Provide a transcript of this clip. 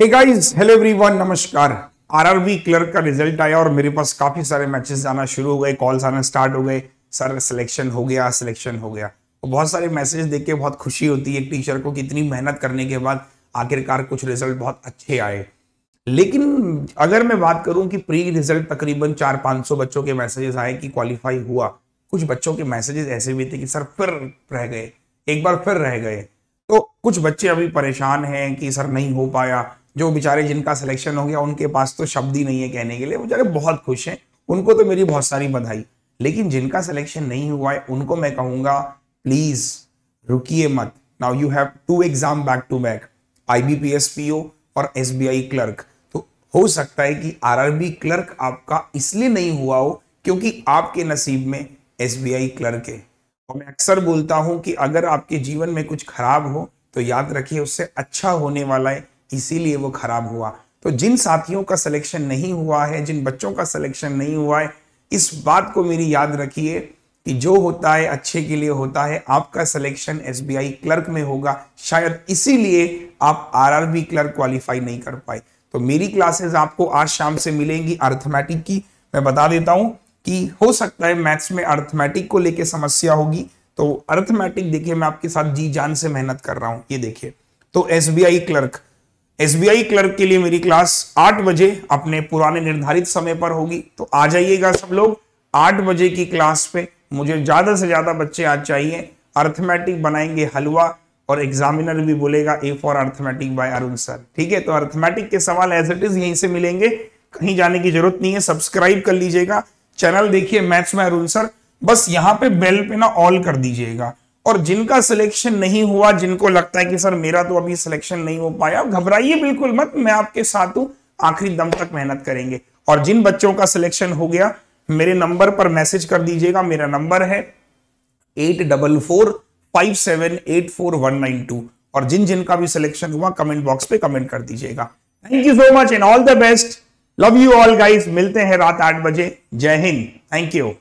हे guys hello everyone नमस्कार RRB clerk का result आया और मेरे पास काफी सारे मैचेस आना शुरू हो गए कॉल्स आना स्टार्ट हो गए सर सिलेक्शन हो गया सिलेक्शन हो गया और बहुत सारे मैसेज देख के बहुत खुशी होती है एक टीचर को कि इतनी मेहनत करने के बाद आखिरकार कुछ रिजल्ट बहुत अच्छे आए लेकिन अगर मैं बात करूं कि प्री रिजल्ट तकरीबन चार पाँच सौ बच्चों के मैसेजेस आए कि क्वालिफाई हुआ कुछ बच्चों के मैसेजेस ऐसे भी थे कि सर फिर रह गए एक बार फिर रह गए तो कुछ बच्चे अभी परेशान हैं कि सर नहीं हो पाया जो बेचारे जिनका सिलेक्शन हो गया उनके पास तो शब्द ही नहीं है कहने के लिए बेचारे बहुत खुश हैं उनको तो मेरी बहुत सारी बधाई लेकिन जिनका सिलेक्शन नहीं हुआ है उनको मैं कहूँगा प्लीज़ रुकिए मत now you have to exam back to back I B P S P O और एस बी आई क्लर्क तो हो सकता है कि आर आर बी क्लर्क आपका इसलिए नहीं हुआ हो क्योंकि आपके नसीब में एस बी आई क्लर्क है और तो मैं अक्सर बोलता हूँ कि अगर आपके जीवन में कुछ खराब हो तो याद रखिए उससे अच्छा होने वाला है इसीलिए वो खराब हुआ तो जिन साथियों का सिलेक्शन नहीं हुआ है जिन बच्चों का सिलेक्शन नहीं हुआ है इस बात को मेरी याद रखिए कि जो होता है अच्छे के लिए होता है आपका सिलेक्शन एस क्लर्क में होगा शायद इसीलिए आप आर क्लर्क क्वालिफाई नहीं कर पाए तो मेरी क्लासेस आपको आज शाम से मिलेंगी अर्थमेटिक की मैं बता देता हूं कि हो सकता है मैथ्स में अर्थमेटिक को लेके समस्या होगी तो अर्थमेटिक देखिए मैं आपके साथ जी जान से मेहनत कर रहा हूं ये देखिए तो एस क्लर्क एसबीआई क्लर्क के लिए मेरी क्लास आठ बजे अपने पुराने निर्धारित समय पर होगी तो आ जाइएगा सब लोग आठ बजे की क्लास पे मुझे ज्यादा से ज्यादा बच्चे आज चाहिए अर्थमेटिक बनाएंगे हलवा और एग्जामिनर भी बोलेगा A for arithmetic by Arun sir ठीक है तो अर्थमेटिक के सवाल एज इट इज यहीं से मिलेंगे कहीं जाने की जरूरत नहीं है सब्सक्राइब कर लीजिएगा चैनल देखिए मैथ्स में अरुण सर बस यहाँ पे बेल पे ना ऑल कर दीजिएगा और जिनका सिलेक्शन नहीं हुआ जिनको लगता है कि सर मेरा तो अभी सिलेक्शन नहीं हो पाया घबराइए बिल्कुल मत मैं आपके साथ हूं आखिरी दम तक मेहनत करेंगे और जिन बच्चों का सिलेक्शन हो गया मेरे नंबर पर मैसेज कर दीजिएगा मेरा नंबर है eight double four five seven eight four one nine two और जिन जिनका भी सिलेक्शन हुआ कमेंट बॉक्स पे कमेंट कर दीजिएगा thank you so much and all the best love you all guys मिलते हैं रात आठ बजे जय हिंद थैंक यू